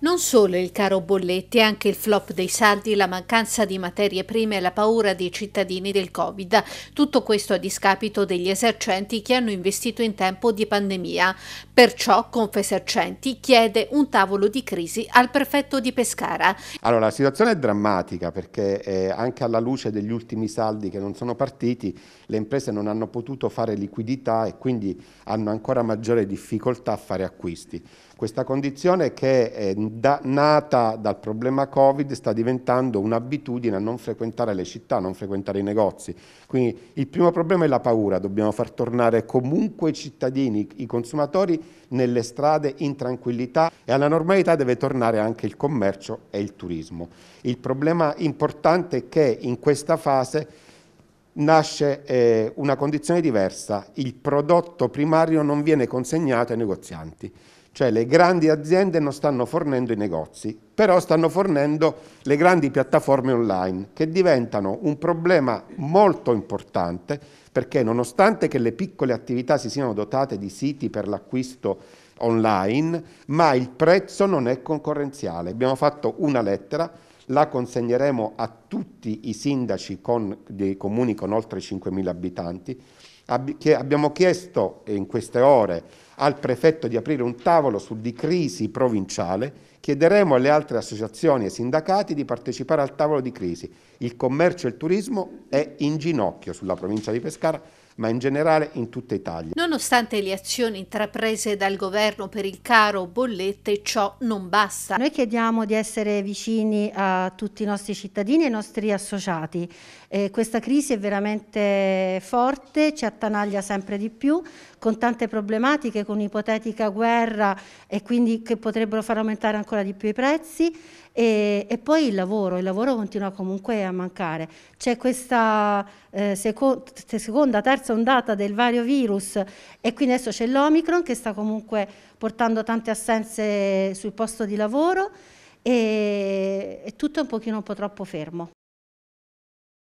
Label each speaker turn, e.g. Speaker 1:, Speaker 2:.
Speaker 1: Non solo il caro bolletti, anche il flop dei saldi, la mancanza di materie prime e la paura dei cittadini del Covid. Tutto questo a discapito degli esercenti che hanno investito in tempo di pandemia. Perciò Confesercenti chiede un tavolo di crisi al prefetto di Pescara.
Speaker 2: Allora, la situazione è drammatica perché eh, anche alla luce degli ultimi saldi che non sono partiti, le imprese non hanno potuto fare liquidità e quindi hanno ancora maggiore difficoltà a fare acquisti. Questa condizione che eh, da, nata dal problema Covid sta diventando un'abitudine a non frequentare le città, a non frequentare i negozi. Quindi il primo problema è la paura, dobbiamo far tornare comunque i cittadini, i consumatori nelle strade in tranquillità e alla normalità deve tornare anche il commercio e il turismo. Il problema importante è che in questa fase nasce eh, una condizione diversa, il prodotto primario non viene consegnato ai negozianti. Cioè le grandi aziende non stanno fornendo i negozi, però stanno fornendo le grandi piattaforme online che diventano un problema molto importante perché nonostante che le piccole attività si siano dotate di siti per l'acquisto online, ma il prezzo non è concorrenziale. Abbiamo fatto una lettera la consegneremo a tutti i sindaci con, dei comuni con oltre 5.000 abitanti che abbiamo chiesto eh, in queste ore al prefetto di aprire un tavolo sul di crisi provinciale, chiederemo alle altre associazioni e sindacati di partecipare al tavolo di crisi. Il commercio e il turismo è in ginocchio sulla provincia di Pescara ma in generale in tutta Italia.
Speaker 1: Nonostante le azioni intraprese dal governo per il caro bollette, ciò
Speaker 3: non basta. Noi chiediamo di essere vicini a tutti i nostri cittadini e ai nostri associati. Eh, questa crisi è veramente forte, ci attanaglia sempre di più, con tante problematiche, con ipotetica guerra e quindi che potrebbero far aumentare ancora di più i prezzi. E, e poi il lavoro, il lavoro continua comunque a mancare. C'è questa eh, seco seconda, terza terza ondata del vario virus e qui adesso c'è l'Omicron che sta comunque portando tante assenze sul posto di lavoro e, e tutto è un pochino un po' troppo fermo.